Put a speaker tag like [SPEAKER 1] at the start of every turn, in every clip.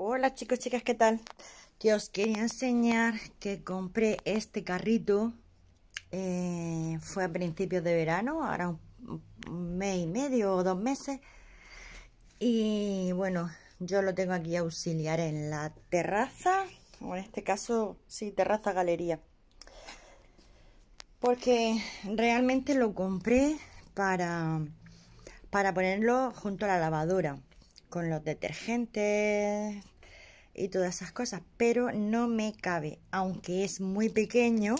[SPEAKER 1] Hola chicos, chicas, ¿qué tal? Que os quería enseñar que compré este carrito. Eh, fue a principios de verano, ahora un, mes y medio o dos meses. Y bueno, yo lo tengo aquí auxiliar en la terraza. O en este caso, sí, terraza galería. Porque realmente lo compré para, para ponerlo junto a la lavadora con los detergentes y todas esas cosas, pero no me cabe, aunque es muy pequeño,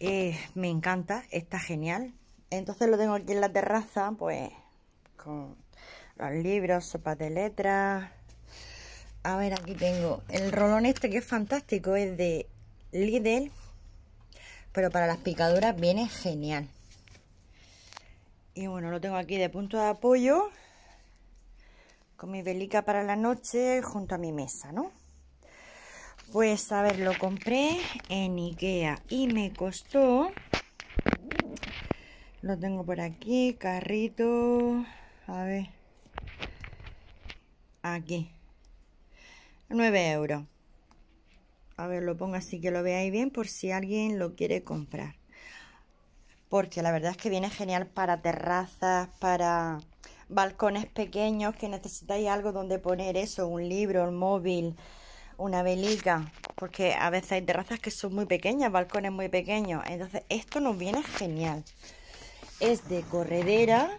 [SPEAKER 1] eh, me encanta, está genial. Entonces lo tengo aquí en la terraza, pues con los libros, sopas de letras. A ver, aquí tengo el rolón este que es fantástico, es de Lidl, pero para las picaduras viene genial. Y bueno, lo tengo aquí de punto de apoyo con mi velica para la noche junto a mi mesa, ¿no? Pues a ver, lo compré en Ikea y me costó, lo tengo por aquí, carrito, a ver, aquí, 9 euros. A ver, lo pongo así que lo veáis bien por si alguien lo quiere comprar. Porque la verdad es que viene genial para terrazas, para balcones pequeños que necesitáis algo donde poner eso, un libro, un móvil, una velica, porque a veces hay terrazas que son muy pequeñas, balcones muy pequeños. Entonces, esto nos viene genial. Es de corredera.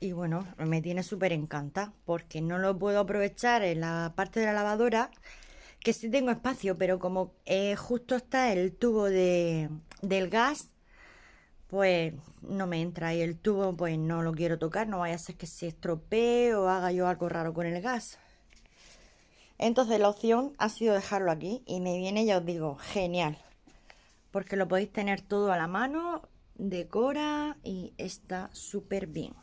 [SPEAKER 1] Y bueno, me tiene súper encanta porque no lo puedo aprovechar en la parte de la lavadora, que sí tengo espacio, pero como eh, justo está el tubo de, del gas, pues no me entra y el tubo pues no lo quiero tocar, no vaya a ser que se estropee o haga yo algo raro con el gas. Entonces la opción ha sido dejarlo aquí y me viene, ya os digo, genial. Porque lo podéis tener todo a la mano, decora y está súper bien.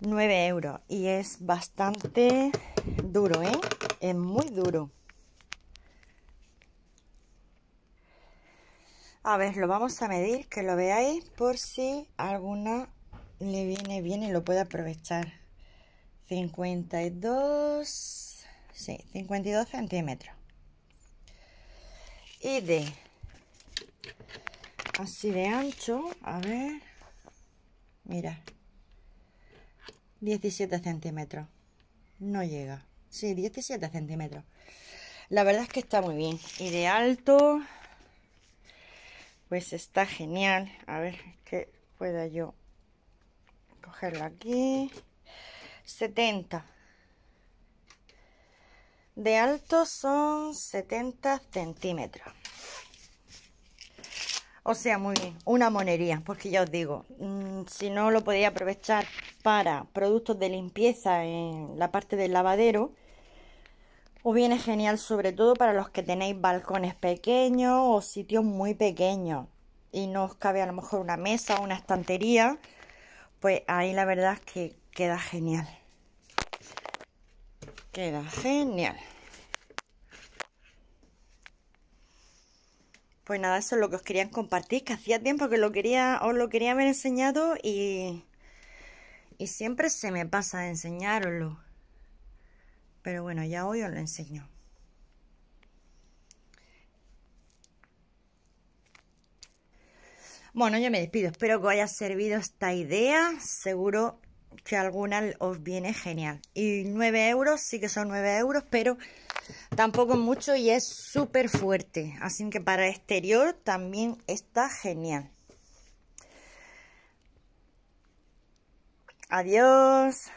[SPEAKER 1] 9 euros y es bastante duro, ¿eh? Es muy duro. A ver, lo vamos a medir, que lo veáis, por si alguna le viene bien y lo puede aprovechar. 52, sí, 52 centímetros. Y de así de ancho, a ver, mira, 17 centímetros. No llega. Sí, 17 centímetros. La verdad es que está muy bien. Y de alto, pues está genial. A ver que pueda yo cogerlo aquí. 70. De alto son 70 centímetros. O sea, muy bien, una monería, porque ya os digo, mm, si no lo podía aprovechar para productos de limpieza en la parte del lavadero, os viene genial sobre todo para los que tenéis balcones pequeños o sitios muy pequeños y no os cabe a lo mejor una mesa o una estantería, pues ahí la verdad es que queda genial. Queda genial. Pues nada, eso es lo que os quería compartir, que hacía tiempo que lo quería, os lo quería haber enseñado y, y siempre se me pasa de enseñaroslo pero bueno ya hoy os lo enseño Bueno, yo me despido. Espero que os haya servido esta idea. Seguro que alguna os viene genial. Y 9 euros, sí que son 9 euros, pero tampoco es mucho y es súper fuerte. Así que para el exterior también está genial. Adiós.